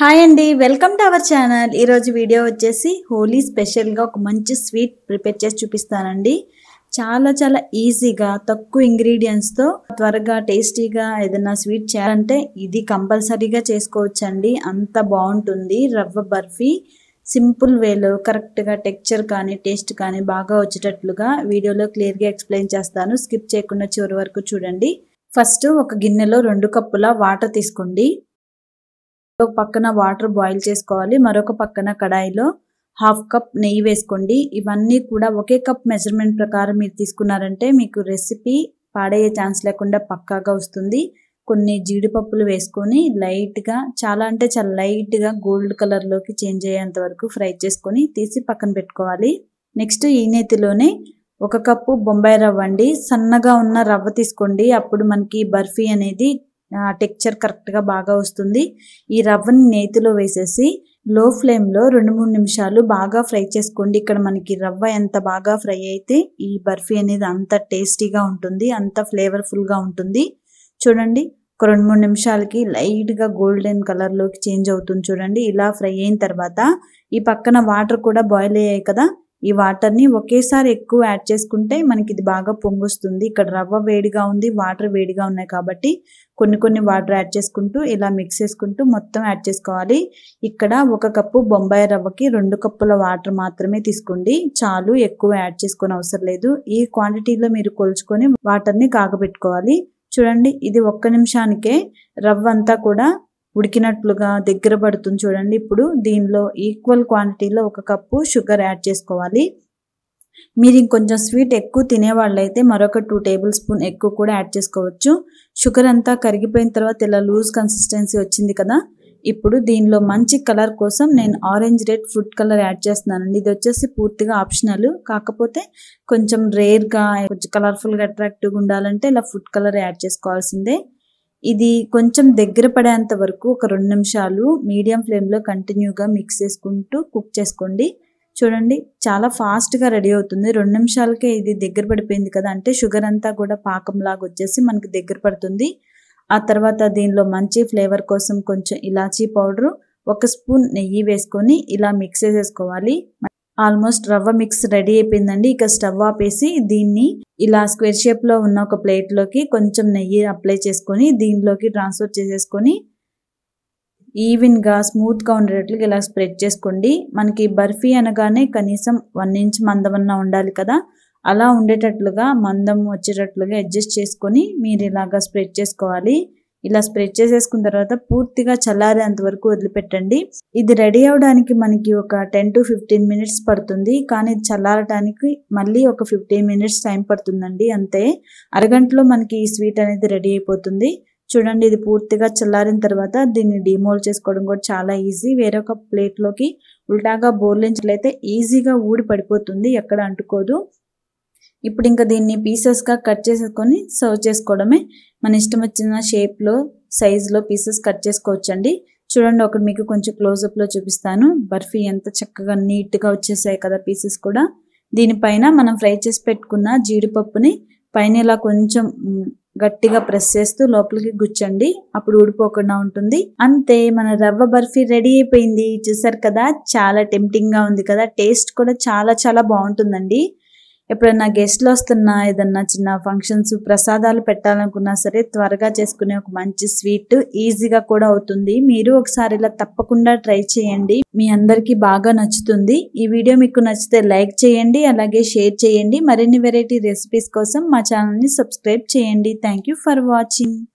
hi అండి welcome to our channel ఈరోజు video వచ్చేసి హోలీ స్పెషల్గా ఒక మంచి స్వీట్ ప్రిపేర్ చేసి చూపిస్తానండి చాలా చాలా ఈజీగా తక్కువ ఇంగ్రీడియంట్స్తో త్వరగా టేస్టీగా ఏదైనా స్వీట్ చేయాలంటే ఇది కంపల్సరీగా చేసుకోవచ్చండి అంత బాగుంటుంది రవ్వ బర్ఫీ సింపుల్ వేలో కరెక్ట్గా టెక్చర్ కానీ టేస్ట్ కానీ బాగా వచ్చేటట్లుగా వీడియోలో క్లియర్గా ఎక్స్ప్లెయిన్ చేస్తాను స్కిప్ చేయకుండా చివరి వరకు చూడండి ఫస్ట్ ఒక గిన్నెలో రెండు కప్పుల వాటర్ తీసుకోండి ఒక పక్కన వాటర్ బాయిల్ చేసుకోవాలి మరొక పక్కన కడాయిలో హాఫ్ కప్ నెయ్యి వేసుకోండి ఇవన్నీ కూడా ఒకే కప్ మెజర్మెంట్ ప్రకారం మీరు తీసుకున్నారంటే మీకు రెసిపీ పాడయ్యే ఛాన్స్ లేకుండా పక్కాగా వస్తుంది కొన్ని జీడిపప్పులు వేసుకొని లైట్గా చాలా అంటే చాలా లైట్గా గోల్డ్ కలర్లోకి చేంజ్ అయ్యేంత వరకు ఫ్రై చేసుకొని తీసి పక్కన పెట్టుకోవాలి నెక్స్ట్ ఈ నేతిలోనే ఒక కప్పు బొంబాయి రవ్వ అండి సన్నగా ఉన్న రవ్వ తీసుకోండి అప్పుడు మనకి బర్ఫీ అనేది టెక్చర్ కరెక్ట్గా బాగా వస్తుంది ఈ రవ్వని నేతిలో వేసేసి లో ఫ్లేమ్లో రెండు మూడు నిమిషాలు బాగా ఫ్రై చేసుకోండి ఇక్కడ మనకి రవ్వ ఎంత బాగా ఫ్రై అయితే ఈ బర్ఫీ అనేది అంత టేస్టీగా ఉంటుంది అంత ఫ్లేవర్ఫుల్గా ఉంటుంది చూడండి ఒక రెండు మూడు నిమిషాలకి లైట్గా గోల్డెన్ కలర్లోకి చేంజ్ అవుతుంది చూడండి ఇలా ఫ్రై అయిన తర్వాత ఈ పక్కన వాటర్ కూడా బాయిల్ అయ్యాయి కదా ఈ వాటర్ని ఒకేసారి ఎక్కువ యాడ్ చేసుకుంటే మనకి ఇది బాగా పొంగుస్తుంది ఇక్కడ రవ్వ వేడిగా ఉంది వాటర్ వేడిగా ఉన్నాయి కాబట్టి కొన్ని కొన్ని వాటర్ యాడ్ చేసుకుంటూ ఇలా మిక్స్ చేసుకుంటూ మొత్తం యాడ్ చేసుకోవాలి ఇక్కడ ఒక కప్పు బొంబాయి రవ్వకి రెండు కప్పుల వాటర్ మాత్రమే తీసుకోండి చాలు ఎక్కువ యాడ్ చేసుకుని అవసరం లేదు ఈ క్వాంటిటీలో మీరు కొలుచుకొని వాటర్ని కాగబెట్టుకోవాలి చూడండి ఇది ఒక్క నిమిషానికే రవ్వ అంతా కూడా ఉడికినట్లుగా దగ్గర పడుతుంది చూడండి ఇప్పుడు దీనిలో ఈక్వల్ క్వాంటిటీలో ఒక కప్పు షుగర్ యాడ్ చేసుకోవాలి మీరు ఇంకొంచెం స్వీట్ ఎక్కువ తినేవాళ్ళైతే మరొక టూ టేబుల్ స్పూన్ ఎక్కువ కూడా యాడ్ చేసుకోవచ్చు షుగర్ అంతా కరిగిపోయిన తర్వాత ఇలా లూజ్ కన్సిస్టెన్సీ వచ్చింది కదా ఇప్పుడు దీనిలో మంచి కలర్ కోసం నేను orange red food colour add చేస్తున్నానండి ఇది వచ్చేసి పూర్తిగా ఆప్షనల్ కాకపోతే కొంచెం రేర్గా కొంచెం కలర్ఫుల్గా అట్రాక్టివ్గా ఉండాలంటే ఇలా ఫుడ్ కలర్ యాడ్ చేసుకోవాల్సిందే ఇది కొంచెం దగ్గర పడేంత వరకు ఒక రెండు నిమిషాలు మీడియం ఫ్లేమ్లో కంటిన్యూగా మిక్స్ చేసుకుంటూ కుక్ చేసుకోండి చూడండి చాలా ఫాస్ట్గా రెడీ అవుతుంది రెండు నిమిషాలకే ఇది దగ్గర పడిపోయింది కదా అంటే షుగర్ అంతా కూడా పాకంలాగా వచ్చేసి మనకి దగ్గర పడుతుంది ఆ తర్వాత దీనిలో మంచి ఫ్లేవర్ కోసం కొంచెం ఇలాచీ పౌడరు ఒక స్పూన్ నెయ్యి వేసుకొని ఇలా మిక్స్ చేసేసుకోవాలి ఆల్మోస్ట్ రవ్వ మిక్స్ రెడీ అయిపోయిందండి ఇక స్టవ్ ఆపేసి దీన్ని ఇలా స్క్వేర్ షేప్లో ఉన్న ఒక ప్లేట్లోకి కొంచెం నెయ్యి అప్లై చేసుకొని దీనిలోకి ట్రాన్స్ఫర్ చేసేసుకొని ఈవెన్గా స్మూత్గా ఉండేటట్లు ఇలా స్ప్రెడ్ చేసుకోండి మనకి బర్ఫీ అనగానే కనీసం వన్ ఇంచ్ మందమన్న ఉండాలి కదా అలా ఉండేటట్లుగా మందం వచ్చేటట్లుగా అడ్జస్ట్ చేసుకొని మీరు ఇలాగా స్ప్రెడ్ చేసుకోవాలి ఇలా స్ప్రెడ్ చేసేసుకున్న తర్వాత పూర్తిగా చల్లారేంత వరకు వదిలిపెట్టండి ఇది రెడీ అవడానికి మనకి ఒక టెన్ టు ఫిఫ్టీన్ మినిట్స్ పడుతుంది కానీ ఇది చల్లారటానికి మళ్ళీ ఒక ఫిఫ్టీన్ మినిట్స్ టైం పడుతుందండి అంతే అరగంటలో మనకి ఈ స్వీట్ అనేది రెడీ అయిపోతుంది చూడండి ఇది పూర్తిగా చల్లారిన తర్వాత దీన్ని డిమోల్ చేసుకోవడం కూడా చాలా ఈజీ వేరొక ప్లేట్లోకి ఉల్టాగా బోర్లించలైతే ఈజీగా ఊడి పడిపోతుంది ఎక్కడ అంటుకోదు ఇప్పుడు ఇంకా దీన్ని పీసెస్గా కట్ చేసుకొని సర్వ్ చేసుకోవడమే మన ఇష్టం వచ్చిన షేప్లో సైజులో పీసెస్ కట్ చేసుకోవచ్చు అండి చూడండి ఒకటి మీకు కొంచెం క్లోజప్లో చూపిస్తాను బర్ఫీ ఎంత చక్కగా నీట్గా వచ్చేసాయి కదా పీసెస్ కూడా దీనిపైన మనం ఫ్రై చేసి పెట్టుకున్న జీడిపప్పుని పైన ఇలా కొంచెం గట్టిగా ప్రెస్ చేస్తూ లోపలికి గుచ్చండి అప్పుడు ఊడిపోకుండా ఉంటుంది అంతే మన రవ్వ బర్ఫీ రెడీ అయిపోయింది చూసారు కదా చాలా టెంప్టింగ్ గా ఉంది కదా టేస్ట్ కూడా చాలా చాలా బాగుంటుందండి ఎప్పుడైనా గెస్ట్లు వస్తున్నా ఏదన్నా చిన్న ఫంక్షన్స్ ప్రసాదాలు పెట్టాలనుకున్నా సరే త్వరగా చేసుకునే ఒక మంచి స్వీట్ ఈజీగా కూడా అవుతుంది మీరు ఒకసారి ఇలా తప్పకుండా ట్రై చేయండి మీ అందరికీ బాగా నచ్చుతుంది ఈ వీడియో మీకు నచ్చితే లైక్ చేయండి అలాగే షేర్ చేయండి మరిన్ని వెరైటీ రెసిపీస్ కోసం మా ఛానల్ని సబ్స్క్రైబ్ చేయండి థ్యాంక్ ఫర్ వాచింగ్